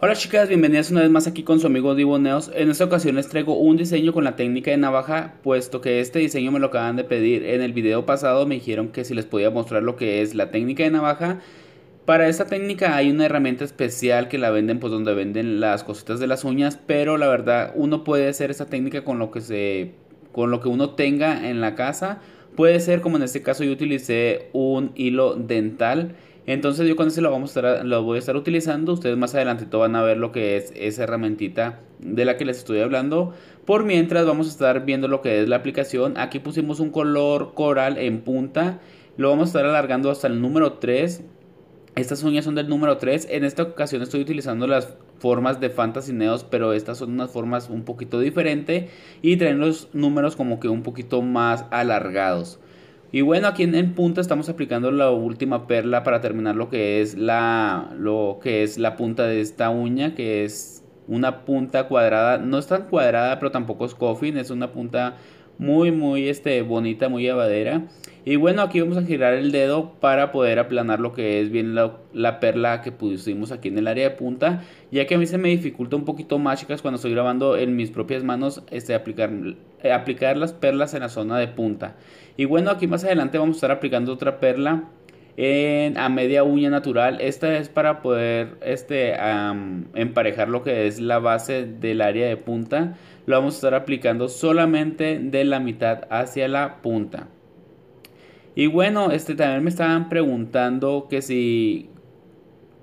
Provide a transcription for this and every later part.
Hola chicas, bienvenidas una vez más aquí con su amigo Divo En esta ocasión les traigo un diseño con la técnica de navaja, puesto que este diseño me lo acaban de pedir. En el video pasado me dijeron que si les podía mostrar lo que es la técnica de navaja. Para esta técnica hay una herramienta especial que la venden pues donde venden las cositas de las uñas, pero la verdad uno puede hacer esta técnica con lo que se con lo que uno tenga en la casa. Puede ser como en este caso yo utilicé un hilo dental entonces yo con ese lo, vamos a lo voy a estar utilizando. Ustedes más adelante van a ver lo que es esa herramientita de la que les estoy hablando. Por mientras vamos a estar viendo lo que es la aplicación. Aquí pusimos un color coral en punta. Lo vamos a estar alargando hasta el número 3. Estas uñas son del número 3. En esta ocasión estoy utilizando las formas de Fantasy Neos, pero estas son unas formas un poquito diferentes. y traen los números como que un poquito más alargados. Y bueno, aquí en, punta estamos aplicando la última perla para terminar lo que es la lo que es la punta de esta uña, que es una punta cuadrada, no es tan cuadrada, pero tampoco es coffin, es una punta muy, muy este, bonita, muy llevadera. Y bueno, aquí vamos a girar el dedo para poder aplanar lo que es bien la, perla que pusimos aquí en el área de punta. Ya que a mí se me dificulta un poquito más, chicas, cuando estoy grabando en mis propias manos, este, aplicar, eh, aplicar las perlas en la zona de punta. Y bueno, aquí más adelante vamos a estar aplicando otra perla a media uña natural. Esta es para poder este, emparejar lo que es la base del área de punta. Lo vamos a estar aplicando solamente de la mitad hacia la punta. Y bueno, este también me estaban preguntando que si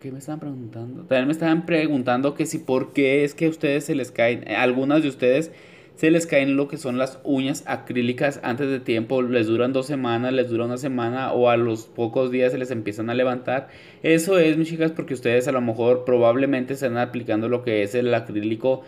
¿Qué me estaban preguntando? También me estaban preguntando que si por qué es que a ustedes se les caen, algunas de ustedes se les caen lo que son las uñas acrílicas antes de tiempo, les duran dos semanas, les dura una semana o a los pocos días se les empiezan a levantar. Eso es, mis chicas, porque ustedes a lo mejor probablemente están aplicando lo que es el acrílico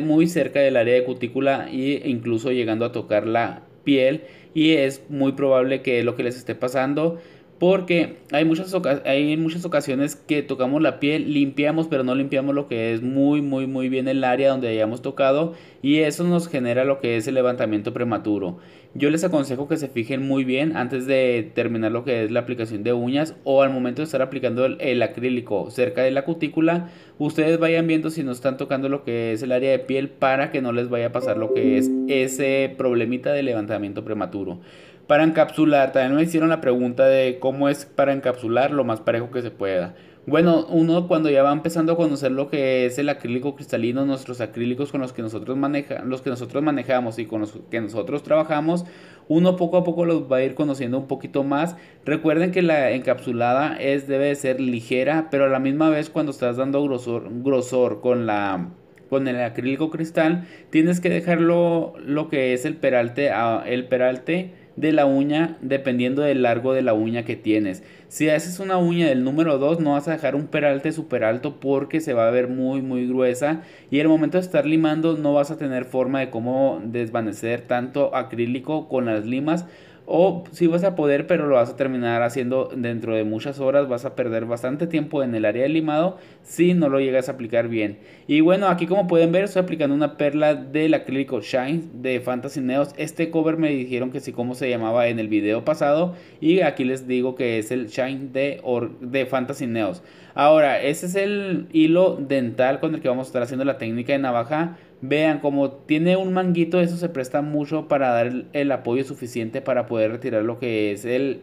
muy cerca del área de cutícula e incluso llegando a tocar la piel y es muy probable que es lo que les esté pasando porque hay, muchas hay muchas ocasiones que tocamos la piel, limpiamos, pero no limpiamos lo que es muy, muy, muy bien el área donde hayamos tocado y eso nos genera lo que es el levantamiento prematuro. Yo les aconsejo que se fijen muy bien antes de terminar lo que es la aplicación de uñas o al momento de estar aplicando el, el acrílico cerca de la cutícula, ustedes vayan viendo si no están tocando lo que es el área de piel para que no les vaya a pasar lo que es ese problemita de levantamiento prematuro. Para encapsular, también me hicieron la pregunta de cómo es para encapsular lo más parejo que se pueda. Bueno, uno cuando ya va empezando a conocer lo que es el acrílico cristalino, nuestros acrílicos con los que nosotros los que nosotros manejamos y con los que nosotros trabajamos, uno poco a poco los va a ir conociendo un poquito más. Recuerden que la encapsulada es debe ser ligera, pero a la misma vez cuando estás dando grosor, grosor con la con el acrílico cristal, tienes que dejarlo lo que es el peralte ah, el peralte de la uña dependiendo del largo de la uña que tienes. Si haces una uña del número 2 no vas a dejar un peralte super alto porque se va a ver muy muy gruesa y el momento de estar limando no vas a tener forma de cómo desvanecer tanto acrílico con las limas o si vas a poder, pero lo vas a terminar haciendo dentro de muchas horas, vas a perder bastante tiempo en el área de limado si no lo llegas a aplicar bien. Y bueno, aquí como pueden ver, estoy aplicando una perla del acrílico Shine de Fantasy Neos. Este cover me dijeron que sí, como se llamaba en el video pasado, y aquí les digo que es el Shine de, Or de Fantasy Neos. Ahora, ese es el hilo dental con el que vamos a estar haciendo la técnica de navaja Vean, como tiene un manguito, eso se presta mucho para dar el, apoyo suficiente para poder retirar lo que es el,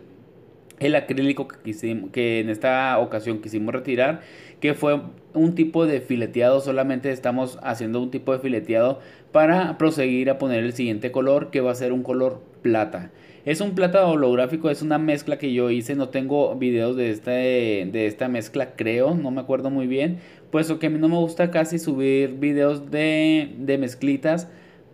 el acrílico que, quisimos, que en esta ocasión quisimos retirar, que fue un tipo de fileteado, solamente estamos haciendo un tipo de fileteado para proseguir a poner el siguiente color, que va a ser un color plata. Es un plata holográfico, es una mezcla que yo hice, no tengo videos de, de esta mezcla creo, no me acuerdo muy bien, puesto que a mí no me gusta casi subir videos de, mezclitas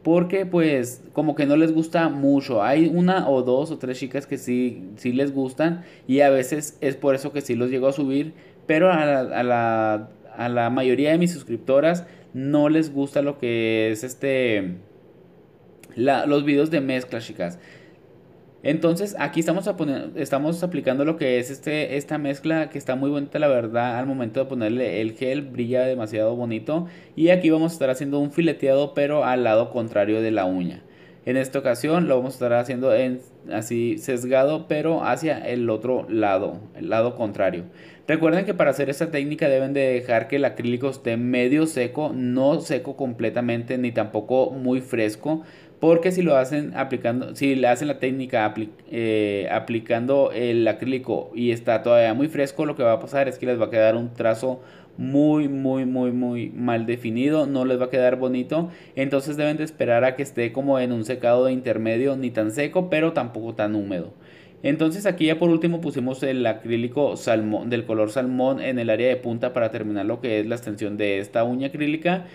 porque pues como que no les gusta mucho. Hay una o dos o tres chicas que sí, sí les gustan y a veces es por eso que sí los llego a subir, pero a la, mayoría de mis suscriptoras no les gusta lo que es este... los videos de mezcla, chicas. Entonces aquí estamos, estamos aplicando lo que es este, esta mezcla que está muy bonita la verdad al momento de ponerle el gel brilla demasiado bonito y aquí vamos a estar haciendo un fileteado pero al lado contrario de la uña. En esta ocasión lo vamos a estar haciendo en, así sesgado pero hacia el otro lado, el lado contrario. Recuerden que para hacer esta técnica deben de dejar que el acrílico esté medio seco, no seco completamente ni tampoco muy fresco porque si lo hacen aplicando, si le hacen la técnica eh, aplicando el acrílico y está todavía muy fresco, lo que va a pasar es que les va a quedar un trazo muy, muy, muy, muy mal definido, no les va a quedar bonito. Entonces deben de esperar a que esté como en un secado de intermedio, ni tan seco, pero tampoco tan húmedo. Entonces aquí ya por último pusimos el acrílico salmón, del color salmón en el área de punta para terminar lo que es la extensión de esta uña acrílica.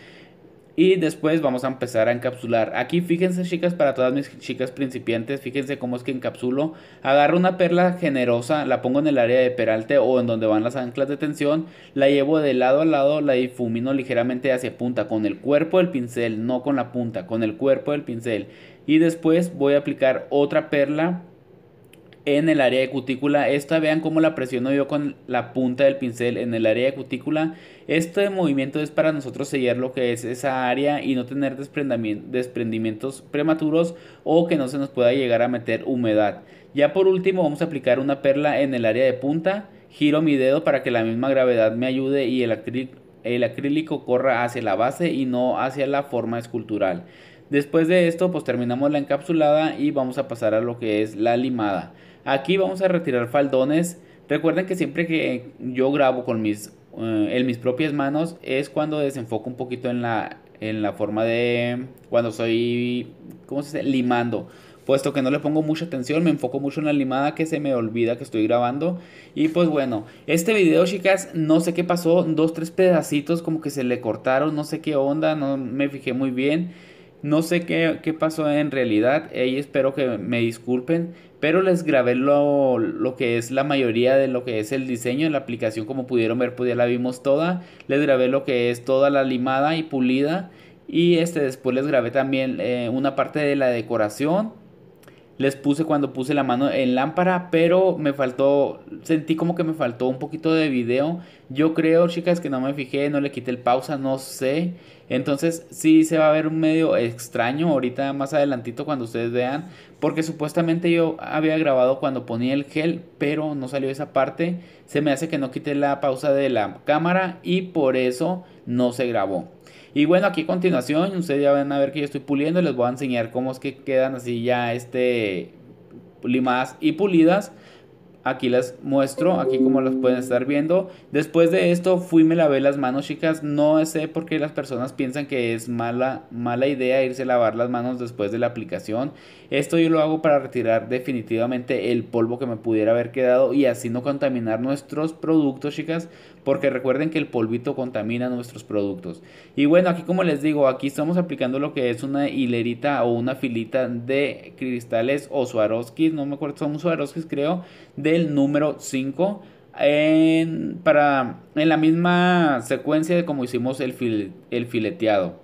Y después vamos a empezar a encapsular. Aquí fíjense chicas, para todas mis chicas principiantes, fíjense cómo es que encapsulo. Agarro una perla generosa, la pongo en el área de peralte o en donde van las anclas de tensión. La llevo de lado a lado, la difumino ligeramente hacia punta con el cuerpo del pincel, no con la punta, con el cuerpo del pincel. Y después voy a aplicar otra perla en el área de cutícula. Esta vean cómo la presiono yo con la punta del pincel en el área de cutícula. Este movimiento es para nosotros sellar lo que es esa área y no tener desprendimientos prematuros o que no se nos pueda llegar a meter humedad. Ya por último vamos a aplicar una perla en el área de punta. Giro mi dedo para que la misma gravedad me ayude y el, el acrílico corra hacia la base y no hacia la forma escultural. Después de esto pues terminamos la encapsulada y vamos a pasar a lo que es la limada. Aquí vamos a retirar faldones. Recuerden que siempre que yo grabo con mis, eh, en mis propias manos es cuando desenfoco un poquito en la, en la forma de cuando estoy ¿cómo se dice? Limando. Puesto que no le pongo mucha atención, me enfoco mucho en la limada que se me olvida que estoy grabando. Y pues bueno, este video chicas, no sé qué pasó, dos, tres pedacitos como que se le cortaron, no sé qué onda, no me fijé muy bien. No sé qué, pasó en realidad, ahí espero que me disculpen, pero les grabé lo, que es la mayoría de lo que es el diseño En la aplicación, como pudieron ver, pues ya la vimos toda, les grabé lo que es toda la limada y pulida y este después les grabé también eh, una parte de la decoración les puse cuando puse la mano en lámpara, pero me faltó, sentí como que me faltó un poquito de video. Yo creo, chicas, que no me fijé, no le quité el pausa, no sé. Entonces sí se va a ver un medio extraño ahorita más adelantito cuando ustedes vean, porque supuestamente yo había grabado cuando ponía el gel, pero no salió esa parte. Se me hace que no quité la pausa de la cámara y por eso no se grabó. Y bueno, aquí a continuación, ustedes ya van a ver que yo estoy puliendo, les voy a enseñar cómo es que quedan así ya este limadas y pulidas aquí las muestro, aquí como las pueden estar viendo. Después de esto fui me lavé las manos, chicas. No sé por qué las personas piensan que es mala, mala idea irse a lavar las manos después de la aplicación. Esto yo lo hago para retirar definitivamente el polvo que me pudiera haber quedado y así no contaminar nuestros productos, chicas porque recuerden que el polvito contamina nuestros productos. Y bueno, aquí como les digo, aquí estamos aplicando lo que es una hilerita o una filita de cristales o Swarovski, no me acuerdo, son Swarovski creo, del número 5. En, para, en la misma secuencia de como hicimos el, el fileteado.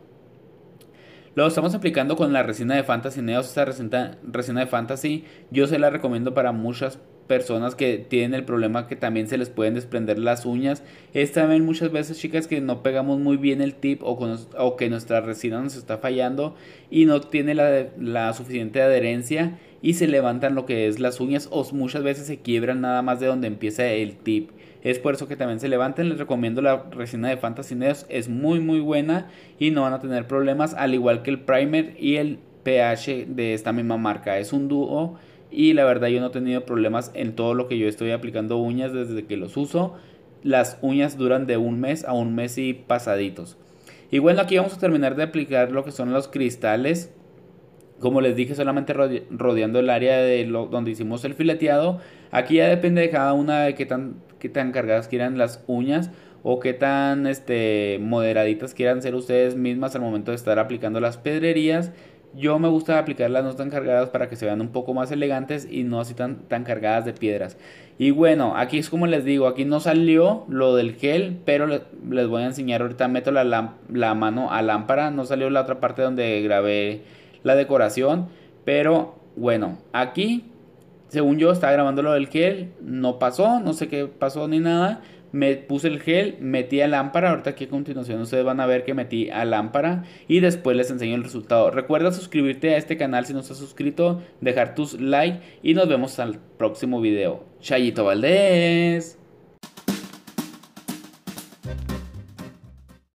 Lo estamos aplicando con la resina de Fantasy Neos. Esta resina, resina de Fantasy yo se la recomiendo para muchas personas que tienen el problema que también se les pueden desprender las uñas. Es también muchas veces, chicas, que no pegamos muy bien el tip o, o que nuestra resina nos está fallando y no tiene la, suficiente adherencia y se levantan lo que es las uñas o muchas veces se quiebran nada más de donde empieza el tip. Es por eso que también se levanten. Les recomiendo la resina de Fantasy Es muy muy buena y no van a tener problemas. Al igual que el primer y el pH de esta misma marca. Es un dúo y la verdad yo no he tenido problemas en todo lo que yo estoy aplicando uñas desde que los uso. Las uñas duran de un mes a un mes y pasaditos. Y bueno, aquí vamos a terminar de aplicar lo que son los cristales. Como les dije, solamente rodeando el área de lo, donde hicimos el fileteado. Aquí ya depende de cada una de qué tan, tan cargadas quieran las uñas o qué tan este, moderaditas quieran ser ustedes mismas al momento de estar aplicando las pedrerías. Yo me gusta aplicarlas no tan cargadas para que se vean un poco más elegantes y no así tan, tan cargadas de piedras. Y bueno, aquí es como les digo, aquí no salió lo del gel, pero les, voy a enseñar ahorita, meto la, la mano a lámpara, no salió la otra parte donde grabé la decoración, pero bueno, aquí según yo estaba grabando lo del gel, no pasó, no sé qué pasó ni nada. Me puse el gel, metí a lámpara, ahorita aquí a continuación ustedes van a ver que metí a lámpara y después les enseño el resultado. Recuerda suscribirte a este canal si no estás suscrito, dejar tus like y nos vemos al próximo video. Chayito Valdés.